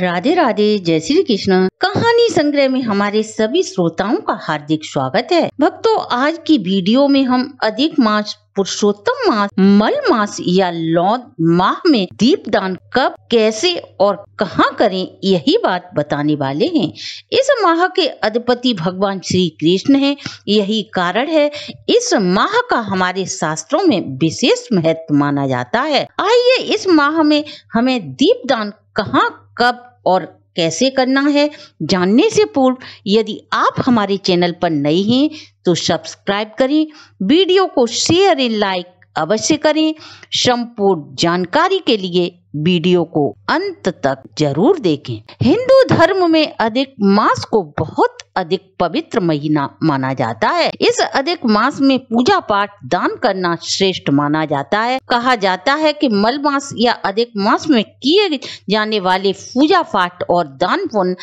राधे राधे जय श्री कृष्ण कहानी संग्रह में हमारे सभी श्रोताओं का हार्दिक स्वागत है भक्तों आज की वीडियो में हम अधिक मास पुरुषोत्तम मास मल मास या लौ माह में दीप दान कब कैसे और कहाँ करें यही बात बताने वाले हैं इस माह के अधिपति भगवान श्री कृष्ण हैं यही कारण है इस माह का हमारे शास्त्रों में विशेष महत्व माना जाता है आइए इस माह में हमें दीप दान कहाँ कब और कैसे करना है जानने से पूर्व यदि आप हमारे चैनल पर नए हैं तो सब्सक्राइब करें वीडियो को शेयर एंड लाइक अवश्य करें संपूर्ण जानकारी के लिए वीडियो को अंत तक जरूर देखें हिंदू धर्म में अधिक मास को बहुत अधिक पवित्र महीना माना जाता है इस अधिक मास में पूजा पाठ दान करना श्रेष्ठ माना जाता है कहा जाता है कि मल मास या अधिक मास में किए जाने वाले पूजा पाठ और दान पुण्य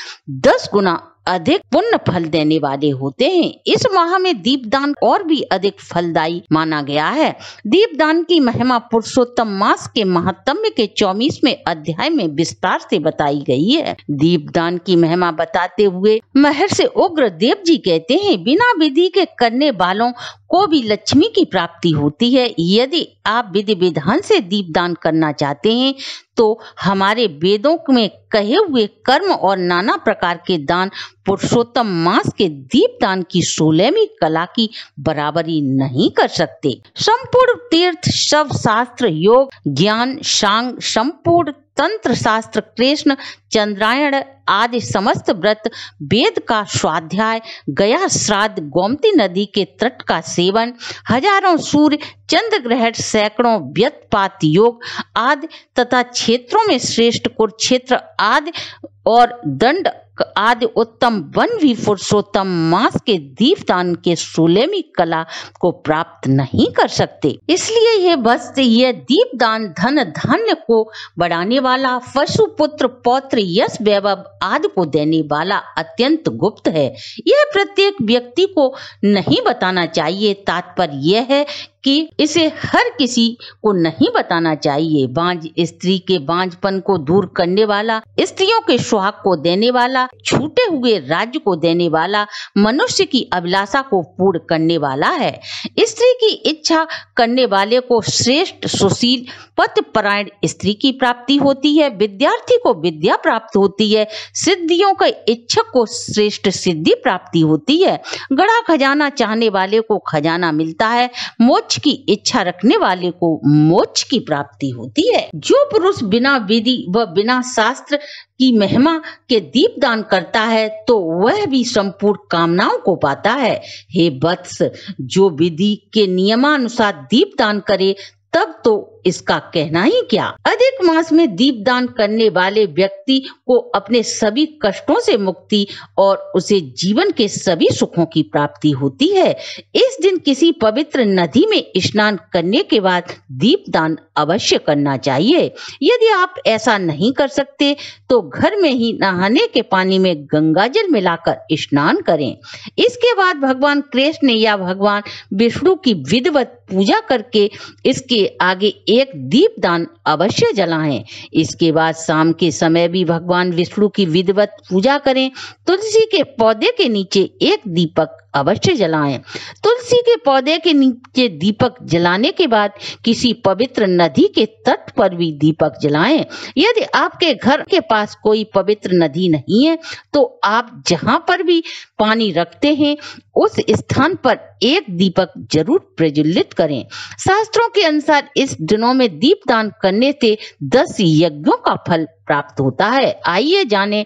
दस गुना अधिक पुण्य फल देने वाले होते हैं इस माह में दीपदान और भी अधिक फलदायी माना गया है दीपदान की महिमा पुरुषोत्तम मास के महात्म्य के चौबीसवे अध्याय में विस्तार से बताई गई है दीपदान की महिमा बताते हुए महर्षि उग्र देव जी कहते हैं बिना विधि के करने वालों को भी लक्ष्मी की प्राप्ति होती है यदि आप विधि विधान से दीपदान करना चाहते हैं तो हमारे वेदों में कहे हुए कर्म और नाना प्रकार के दान पुरुषोत्तम मास के दीपदान की सोलहवीं कला की बराबरी नहीं कर सकते संपूर्ण तीर्थ शव शास्त्र योग ज्ञान सांग संपूर्ण तंत्र शास्त्र कृष्ण चंद्रायण आदि समस्त व्रत वेद का स्वाध्याय गया श्राद्ध गोमती नदी के तट का सेवन हजारों सूर्य चंद्र ग्रहण सैकड़ों व्यतपात योग आदि तथा क्षेत्रों में श्रेष्ठ कुरुक्षेत्र आदि और दंड आदि उत्तम वन भी पुरुषोत्तम मास के दीपदान के सुलेमी कला को प्राप्त नहीं कर सकते इसलिए यह बस यह दीपदान धन धन्य को बढ़ाने वाला पशु पुत्र पौत्र यश वैभव आदि को देने वाला अत्यंत गुप्त है यह प्रत्येक व्यक्ति को नहीं बताना चाहिए तात्पर्य यह है कि इसे हर किसी को नहीं बताना चाहिए बांझ स्त्री के बांझपन को दूर करने वाला स्त्रियों के सुहाग को देने वाला छूटे हुए राज्य को देने वाला मनुष्य की अभिलाषा को पूर्ण करने वाला है स्त्री की इच्छा करने वाले को श्रेष्ठ सुशील पथ परायण स्त्री की प्राप्ति होती है विद्यार्थी को विद्या प्राप्त होती है सिद्धियों के इच्छक को श्रेष्ठ सिद्धि प्राप्ति होती है गड़ा खजाना चाहने वाले को खजाना मिलता है मोच मोक्ष की इच्छा रखने वाले को मोक्ष की प्राप्ति होती है जो पुरुष बिना विधि व बिना शास्त्र की महिमा के दीप दान करता है तो वह भी संपूर्ण कामनाओं को पाता है हे वत्स जो विधि के नियमानुसार दीप दान करे तब तो इसका कहना ही क्या अधिक मास में दीप दान करने वाले व्यक्ति को अपने सभी कष्टों से मुक्ति और उसे जीवन के सभी सुखों की प्राप्ति होती है इस दिन किसी पवित्र नदी में स्नान करने के बाद दीप दान अवश्य करना चाहिए यदि आप ऐसा नहीं कर सकते तो घर में ही नहाने के पानी में गंगा जल मिलाकर स्नान करें इसके बाद भगवान कृष्ण या भगवान विष्णु की विधिवत पूजा करके इसके आगे एक दीप दान अवश्य जलाएं इसके बाद शाम के समय भी भगवान विष्णु की विधिवत पूजा करें तुलसी के पौधे के नीचे एक दीपक अवश्य जलाएं तुलसी के पौधे के नीचे दीपक जलाने के बाद किसी पवित्र नदी के तट पर भी दीपक जलाएं यदि आपके घर के पास कोई पवित्र नदी नहीं है तो आप जहां पर भी पानी रखते हैं उस स्थान पर एक दीपक जरूर प्रज्वलित करें शास्त्रों के अनुसार इस दिनों में दीप दान करने से दस यज्ञों का फल प्राप्त होता है आइए जाने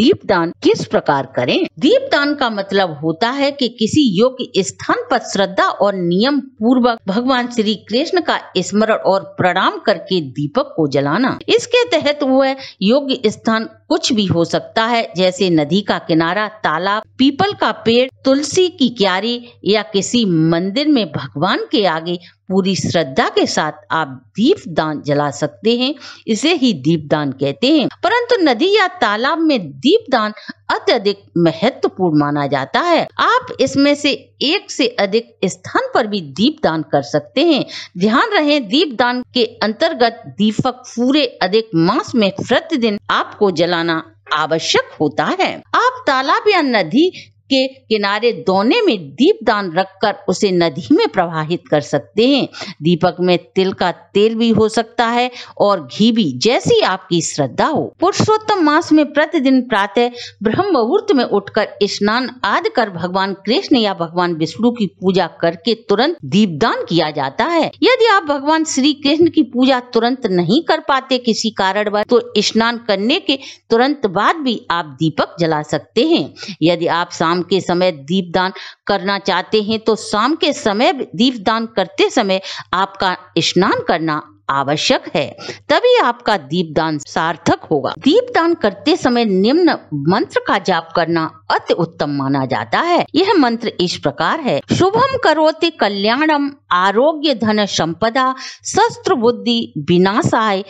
दीपदान किस प्रकार करें दीपदान का मतलब होता है कि किसी योग्य स्थान पर श्रद्धा और नियम पूर्वक भगवान श्री कृष्ण का स्मरण और प्रणाम करके दीपक को जलाना इसके तहत वह योग्य स्थान कुछ भी हो सकता है जैसे नदी का किनारा तालाब पीपल का पेड़ तुलसी की क्यारी या किसी मंदिर में भगवान के आगे पूरी श्रद्धा के साथ आप दीप दान जला सकते हैं इसे ही दीप दान कहते हैं परंतु नदी या तालाब में दीप दान अत्यधिक महत्वपूर्ण माना जाता है आप इसमें से एक से अधिक स्थान पर भी दीप दान कर सकते हैं ध्यान रहे दीप दान के अंतर्गत दीपक पूरे अधिक मास में प्रतिदिन आपको जलाना आवश्यक होता है आप तालाब या नदी के किनारे दोने में दीप दान रखकर उसे नदी में प्रवाहित कर सकते हैं दीपक में तिल का तेल भी हो सकता है और घी भी जैसी आपकी श्रद्धा हो पुरुषोत्तम मास में प्रतिदिन प्रातः ब्रह्म मुहूर्त में उठकर स्नान आदि कर भगवान कृष्ण या भगवान विष्णु की पूजा करके तुरंत दीपदान किया जाता है यदि आप भगवान श्री कृष्ण की पूजा तुरंत नहीं कर पाते किसी कारण तो स्नान करने के तुरंत बाद भी आप दीपक जला सकते हैं यदि आप शाम के समय दीपदान करना चाहते हैं तो शाम के समय दीपदान करते समय आपका स्नान करना आवश्यक है तभी आपका दीपदान सार्थक होगा दीपदान करते समय निम्न मंत्र का जाप करना अति उत्तम माना जाता है यह मंत्र इस प्रकार है शुभम करोति कल्याणम आरोग्य धन संपदा शस्त्र बुद्धि विनाशाय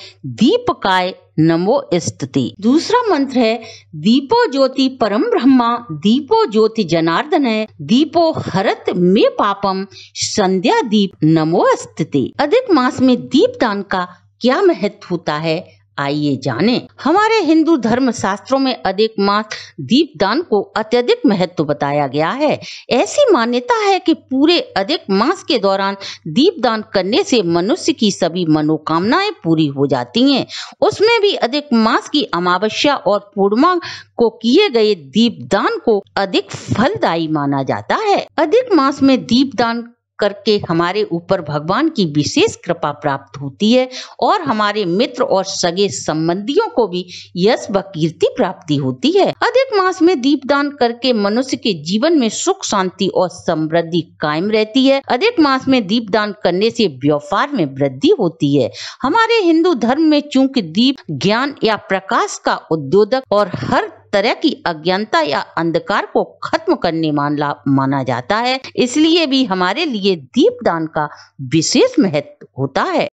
दीपकाय नमो स्तुति दूसरा मंत्र है दीपो ज्योति परम ब्रह्मा दीपो ज्योति जनार्दन है दीपो हरत में पापम संध्या दीप नमो स्तुति अधिक मास में दीप दान का क्या महत्व होता है आइए जानें हमारे हिंदू धर्म शास्त्रों में अधिक मास दीप दान को अत्यधिक महत्व बताया गया है ऐसी मान्यता है कि पूरे अधिक मास के दौरान दीप दान करने से मनुष्य की सभी मनोकामनाएं पूरी हो जाती हैं उसमें भी अधिक मास की अमावस्या और पूर्णिमा को किए गए दीप दान को अधिक फलदायी माना जाता है अधिक मास में दीपदान करके हमारे ऊपर भगवान की विशेष कृपा प्राप्त होती है और हमारे मित्र और सगे संबंधियों को भी यश व कीर्ति प्राप्ति होती है अधिक मास में दीपदान करके मनुष्य के जीवन में सुख शांति और समृद्धि कायम रहती है अधिक मास में दीपदान करने से व्यापार में वृद्धि होती है हमारे हिंदू धर्म में चूंकि दीप ज्ञान या प्रकाश का उद्योधक और हर तरह की अज्ञानता या अंधकार को खत्म करने मानला माना जाता है इसलिए भी हमारे लिए दीप दान का विशेष महत्व होता है